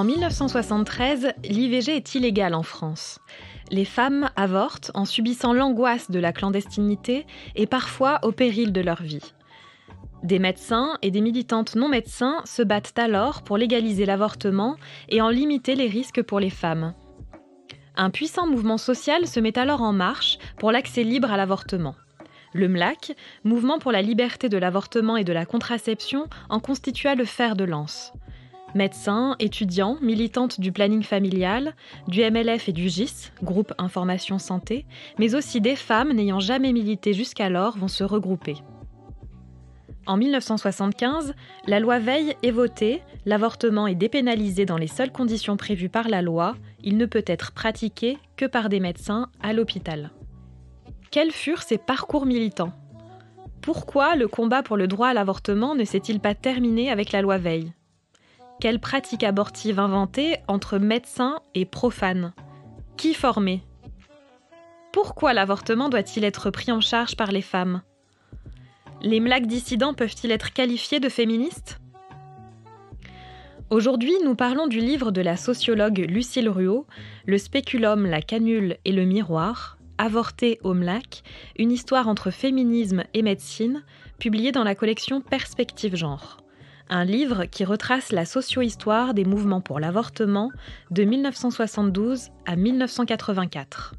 En 1973, l'IVG est illégale en France. Les femmes avortent en subissant l'angoisse de la clandestinité et parfois au péril de leur vie. Des médecins et des militantes non médecins se battent alors pour légaliser l'avortement et en limiter les risques pour les femmes. Un puissant mouvement social se met alors en marche pour l'accès libre à l'avortement. Le MLAC, Mouvement pour la liberté de l'avortement et de la contraception, en constitua le fer de lance. Médecins, étudiants, militantes du planning familial, du MLF et du GIS, groupe Information Santé, mais aussi des femmes n'ayant jamais milité jusqu'alors vont se regrouper. En 1975, la loi Veil est votée, l'avortement est dépénalisé dans les seules conditions prévues par la loi, il ne peut être pratiqué que par des médecins à l'hôpital. Quels furent ces parcours militants Pourquoi le combat pour le droit à l'avortement ne s'est-il pas terminé avec la loi Veil quelle pratique abortive inventée entre médecins et profanes Qui former Pourquoi l'avortement doit-il être pris en charge par les femmes Les mlaques dissidents peuvent-ils être qualifiés de féministes Aujourd'hui, nous parlons du livre de la sociologue Lucille Ruot, Le spéculum, la canule et le miroir, Avorté au MLAC, une histoire entre féminisme et médecine, publié dans la collection Perspective Genre un livre qui retrace la socio-histoire des mouvements pour l'avortement de 1972 à 1984.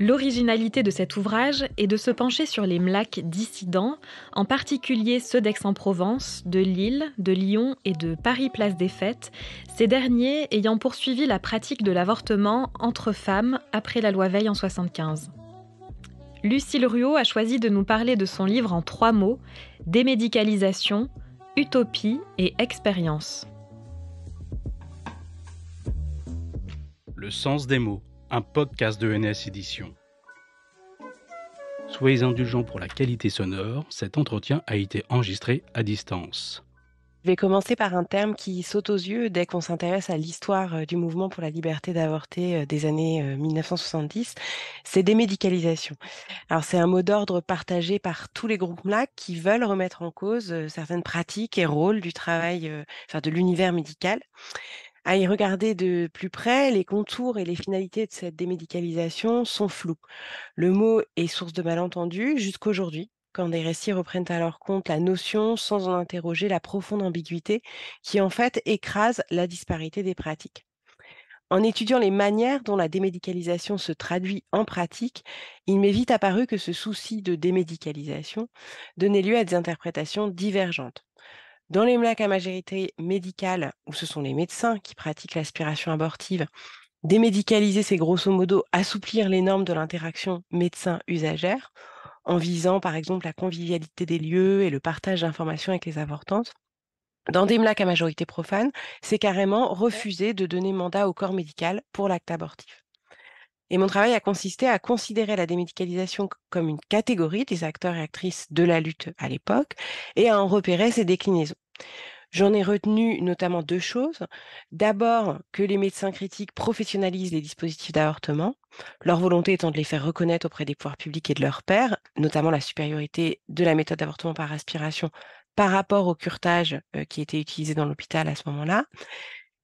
L'originalité de cet ouvrage est de se pencher sur les MLAC dissidents, en particulier ceux d'Aix-en-Provence, de Lille, de Lyon et de Paris-Place des Fêtes, ces derniers ayant poursuivi la pratique de l'avortement entre femmes après la loi Veil en 1975. Lucille Ruot a choisi de nous parler de son livre en trois mots Démédicalisation, Utopie et expérience. Le sens des mots, un podcast de NS Édition. Soyez indulgents pour la qualité sonore, cet entretien a été enregistré à distance. Je vais commencer par un terme qui saute aux yeux dès qu'on s'intéresse à l'histoire euh, du mouvement pour la liberté d'avorter euh, des années 1970, euh, c'est démédicalisation. Alors c'est un mot d'ordre partagé par tous les groupes là qui veulent remettre en cause certaines pratiques et rôles du travail, enfin de l'univers médical. À y regarder de plus près, les contours et les finalités de cette démédicalisation sont flous. Le mot est source de malentendus jusqu'aujourd'hui quand des récits reprennent à leur compte la notion sans en interroger la profonde ambiguïté qui en fait écrase la disparité des pratiques. En étudiant les manières dont la démédicalisation se traduit en pratique, il m'est vite apparu que ce souci de démédicalisation donnait lieu à des interprétations divergentes. Dans les MLAC à majorité médicale, où ce sont les médecins qui pratiquent l'aspiration abortive, démédicaliser, c'est grosso modo assouplir les normes de l'interaction médecin-usagère en visant par exemple la convivialité des lieux et le partage d'informations avec les avortantes. Dans des MLAC à majorité profane, c'est carrément refuser de donner mandat au corps médical pour l'acte abortif. Et mon travail a consisté à considérer la démédicalisation comme une catégorie des acteurs et actrices de la lutte à l'époque et à en repérer ses déclinaisons. J'en ai retenu notamment deux choses. D'abord, que les médecins critiques professionnalisent les dispositifs d'avortement, leur volonté étant de les faire reconnaître auprès des pouvoirs publics et de leurs pairs, notamment la supériorité de la méthode d'avortement par aspiration par rapport au curtage euh, qui était utilisé dans l'hôpital à ce moment-là.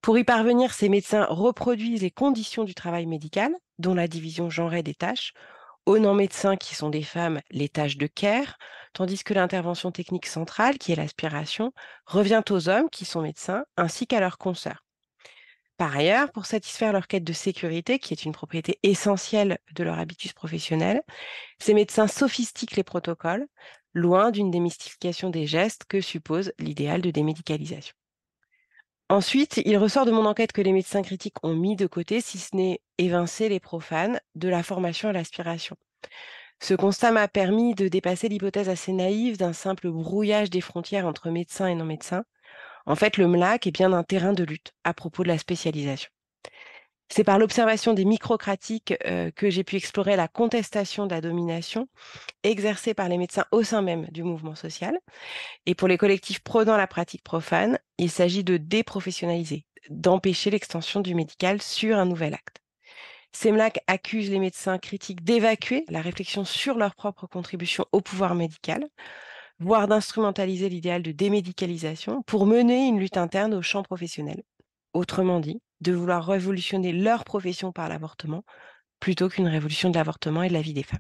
Pour y parvenir, ces médecins reproduisent les conditions du travail médical, dont la division genrée des tâches, aux non-médecins, qui sont des femmes, les tâches de care, tandis que l'intervention technique centrale, qui est l'aspiration, revient aux hommes, qui sont médecins, ainsi qu'à leurs consoeurs. Par ailleurs, pour satisfaire leur quête de sécurité, qui est une propriété essentielle de leur habitus professionnel, ces médecins sophistiquent les protocoles, loin d'une démystification des gestes que suppose l'idéal de démédicalisation. Ensuite, il ressort de mon enquête que les médecins critiques ont mis de côté, si ce n'est évincer les profanes, de la formation à l'aspiration. Ce constat m'a permis de dépasser l'hypothèse assez naïve d'un simple brouillage des frontières entre médecins et non-médecins. En fait, le MLAC est bien un terrain de lutte à propos de la spécialisation. C'est par l'observation des microcratiques euh, que j'ai pu explorer la contestation de la domination exercée par les médecins au sein même du mouvement social. Et pour les collectifs prônant la pratique profane, il s'agit de déprofessionnaliser, d'empêcher l'extension du médical sur un nouvel acte. Semlac accuse les médecins critiques d'évacuer la réflexion sur leur propre contribution au pouvoir médical, voire d'instrumentaliser l'idéal de démédicalisation pour mener une lutte interne au champ professionnel. Autrement dit, de vouloir révolutionner leur profession par l'avortement plutôt qu'une révolution de l'avortement et de la vie des femmes.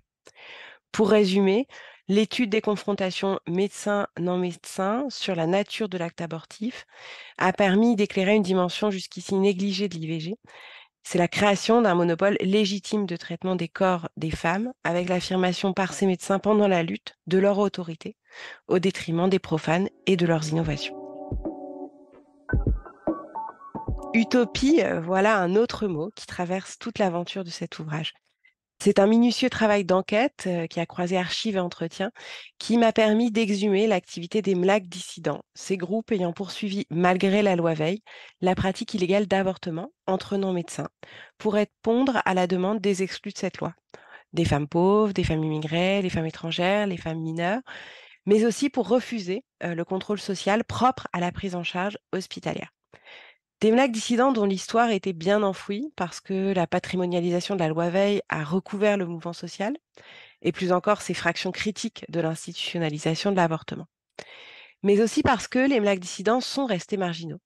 Pour résumer, l'étude des confrontations médecins non médecins sur la nature de l'acte abortif a permis d'éclairer une dimension jusqu'ici négligée de l'IVG. C'est la création d'un monopole légitime de traitement des corps des femmes avec l'affirmation par ces médecins pendant la lutte de leur autorité au détriment des profanes et de leurs innovations. Utopie, euh, voilà un autre mot qui traverse toute l'aventure de cet ouvrage. C'est un minutieux travail d'enquête euh, qui a croisé archives et entretiens qui m'a permis d'exhumer l'activité des MLAC dissidents, ces groupes ayant poursuivi, malgré la loi Veil, la pratique illégale d'avortement entre non-médecins pour répondre à la demande des exclus de cette loi. Des femmes pauvres, des femmes immigrées, les femmes étrangères, les femmes mineures, mais aussi pour refuser euh, le contrôle social propre à la prise en charge hospitalière. Des blagues dissidents dont l'histoire était bien enfouie parce que la patrimonialisation de la loi Veil a recouvert le mouvement social et plus encore ses fractions critiques de l'institutionnalisation de l'avortement mais aussi parce que les MLAC dissidents sont restés marginaux.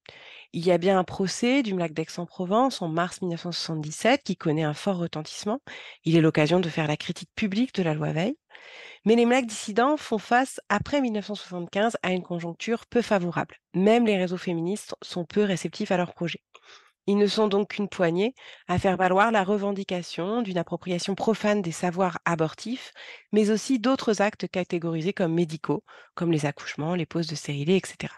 Il y a bien un procès du MLAC d'Aix-en-Provence en mars 1977 qui connaît un fort retentissement. Il est l'occasion de faire la critique publique de la loi Veil. Mais les MLAC dissidents font face, après 1975, à une conjoncture peu favorable. Même les réseaux féministes sont peu réceptifs à leur projet. Ils ne sont donc qu'une poignée à faire valoir la revendication d'une appropriation profane des savoirs abortifs, mais aussi d'autres actes catégorisés comme médicaux, comme les accouchements, les pauses de stérilet, etc.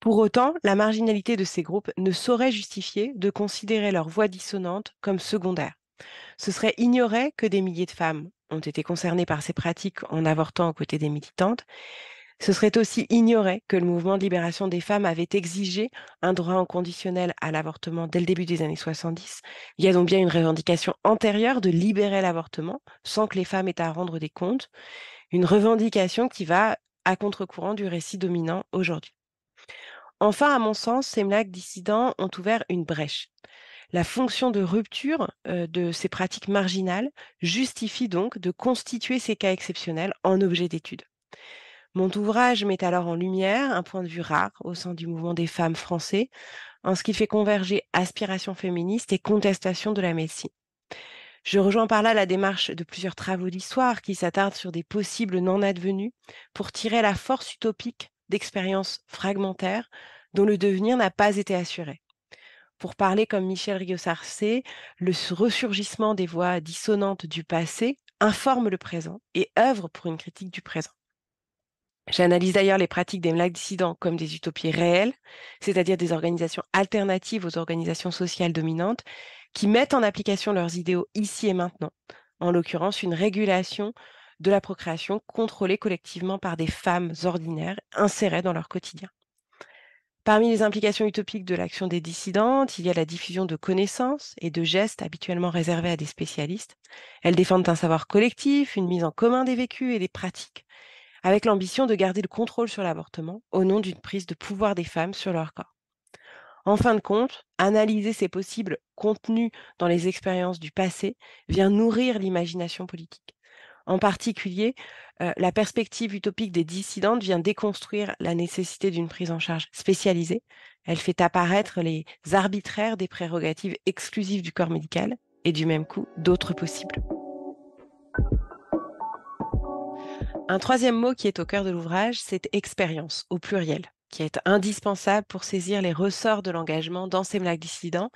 Pour autant, la marginalité de ces groupes ne saurait justifier de considérer leur voix dissonante comme secondaire. Ce serait ignorer que des milliers de femmes ont été concernées par ces pratiques en avortant aux côtés des militantes, ce serait aussi ignorer que le mouvement de libération des femmes avait exigé un droit inconditionnel à l'avortement dès le début des années 70. Il y a donc bien une revendication antérieure de libérer l'avortement sans que les femmes aient à rendre des comptes, une revendication qui va à contre-courant du récit dominant aujourd'hui. Enfin, à mon sens, ces MLAC dissidents ont ouvert une brèche. La fonction de rupture euh, de ces pratiques marginales justifie donc de constituer ces cas exceptionnels en objet d'étude. Mon ouvrage met alors en lumière un point de vue rare au sein du mouvement des femmes français, en ce qui fait converger aspirations féministes et contestation de la médecine. Je rejoins par là la démarche de plusieurs travaux d'histoire qui s'attardent sur des possibles non advenus pour tirer la force utopique d'expériences fragmentaires dont le devenir n'a pas été assuré. Pour parler comme Michel Riosarcé, le ressurgissement des voix dissonantes du passé informe le présent et œuvre pour une critique du présent. J'analyse d'ailleurs les pratiques des MLAC dissidents comme des utopies réelles, c'est-à-dire des organisations alternatives aux organisations sociales dominantes, qui mettent en application leurs idéaux ici et maintenant, en l'occurrence une régulation de la procréation contrôlée collectivement par des femmes ordinaires insérées dans leur quotidien. Parmi les implications utopiques de l'action des dissidentes, il y a la diffusion de connaissances et de gestes habituellement réservés à des spécialistes. Elles défendent un savoir collectif, une mise en commun des vécus et des pratiques avec l'ambition de garder le contrôle sur l'avortement au nom d'une prise de pouvoir des femmes sur leur corps. En fin de compte, analyser ces possibles contenus dans les expériences du passé vient nourrir l'imagination politique. En particulier, euh, la perspective utopique des dissidentes vient déconstruire la nécessité d'une prise en charge spécialisée. Elle fait apparaître les arbitraires des prérogatives exclusives du corps médical et du même coup d'autres possibles. Un troisième mot qui est au cœur de l'ouvrage, c'est expérience, au pluriel qui est indispensable pour saisir les ressorts de l'engagement dans ces blagues dissidents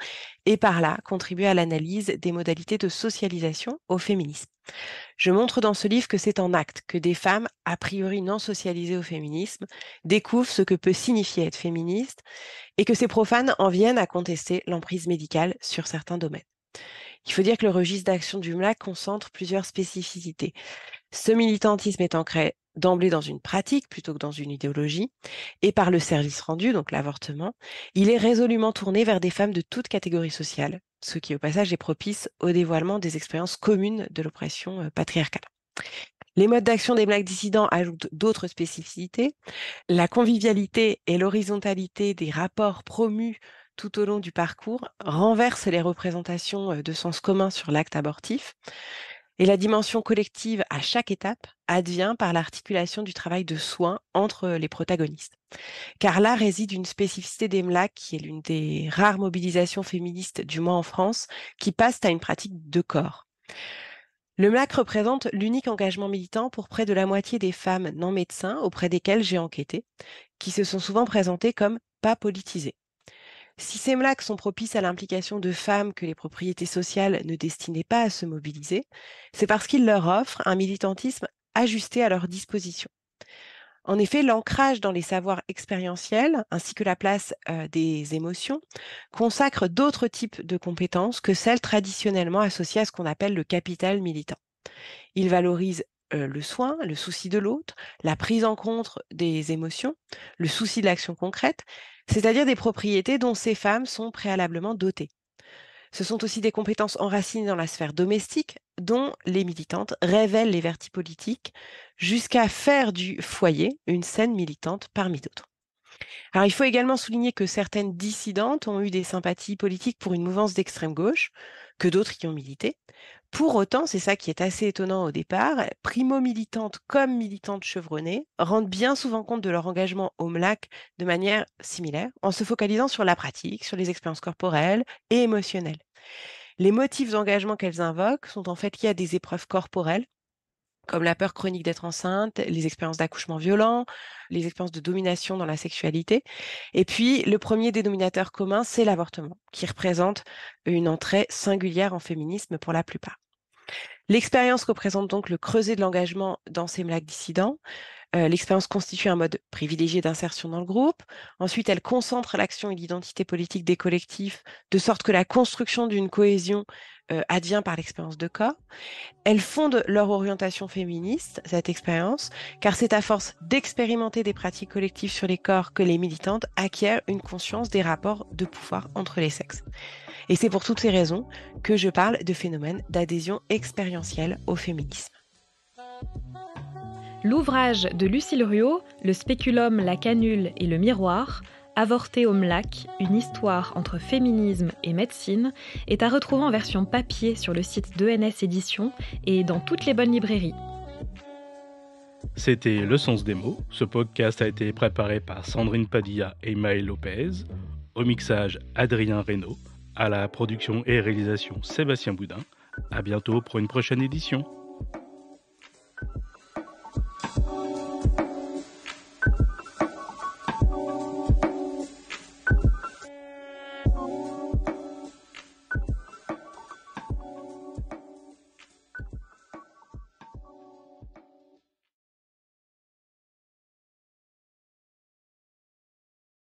et par là contribuer à l'analyse des modalités de socialisation au féminisme. Je montre dans ce livre que c'est en acte que des femmes, a priori non socialisées au féminisme, découvrent ce que peut signifier être féministe et que ces profanes en viennent à contester l'emprise médicale sur certains domaines. Il faut dire que le registre d'action du MLAC concentre plusieurs spécificités. Ce militantisme est ancré d'emblée dans une pratique plutôt que dans une idéologie, et par le service rendu, donc l'avortement, il est résolument tourné vers des femmes de toutes catégories sociales, ce qui au passage est propice au dévoilement des expériences communes de l'oppression euh, patriarcale. Les modes d'action des blagues dissidents ajoutent d'autres spécificités. La convivialité et l'horizontalité des rapports promus tout au long du parcours renversent les représentations euh, de sens commun sur l'acte abortif. Et la dimension collective à chaque étape advient par l'articulation du travail de soins entre euh, les protagonistes. Car là réside une spécificité des MLAC, qui est l'une des rares mobilisations féministes, du moins en France, qui passe à une pratique de corps. Le MLAC représente l'unique engagement militant pour près de la moitié des femmes non médecins auprès desquelles j'ai enquêté, qui se sont souvent présentées comme pas politisées. Si ces MLAC sont propices à l'implication de femmes que les propriétés sociales ne destinaient pas à se mobiliser, c'est parce qu'ils leur offrent un militantisme ajusté à leur disposition. En effet, l'ancrage dans les savoirs expérientiels, ainsi que la place euh, des émotions, consacrent d'autres types de compétences que celles traditionnellement associées à ce qu'on appelle le capital militant. Ils valorisent euh, le soin, le souci de l'autre, la prise en compte des émotions, le souci de l'action concrète, c'est-à-dire des propriétés dont ces femmes sont préalablement dotées. Ce sont aussi des compétences enracinées dans la sphère domestique, dont les militantes révèlent les vertus politiques, jusqu'à faire du foyer une scène militante parmi d'autres il faut également souligner que certaines dissidentes ont eu des sympathies politiques pour une mouvance d'extrême gauche, que d'autres y ont milité. Pour autant, c'est ça qui est assez étonnant au départ, primo-militantes comme militantes chevronnées rendent bien souvent compte de leur engagement au MLAC de manière similaire, en se focalisant sur la pratique, sur les expériences corporelles et émotionnelles. Les motifs d'engagement qu'elles invoquent sont en fait liés à des épreuves corporelles comme la peur chronique d'être enceinte, les expériences d'accouchement violent, les expériences de domination dans la sexualité. Et puis, le premier dénominateur commun, c'est l'avortement, qui représente une entrée singulière en féminisme pour la plupart. L'expérience représente donc le creuset de l'engagement dans ces blagues dissidents, euh, l'expérience constitue un mode privilégié d'insertion dans le groupe. Ensuite, elle concentre l'action et l'identité politique des collectifs, de sorte que la construction d'une cohésion euh, advient par l'expérience de corps. Elle fonde leur orientation féministe, cette expérience, car c'est à force d'expérimenter des pratiques collectives sur les corps que les militantes acquièrent une conscience des rapports de pouvoir entre les sexes. Et c'est pour toutes ces raisons que je parle de phénomène d'adhésion expérientielle au féminisme. L'ouvrage de Lucille Ruot, Le spéculum, la canule et le miroir, Avorté au Mlac, une histoire entre féminisme et médecine, est à retrouver en version papier sur le site d'ENS Éditions et dans toutes les bonnes librairies. C'était Le Sens des mots. Ce podcast a été préparé par Sandrine Padilla et Maël Lopez. Au mixage, Adrien Reynaud. À la production et réalisation, Sébastien Boudin. À bientôt pour une prochaine édition.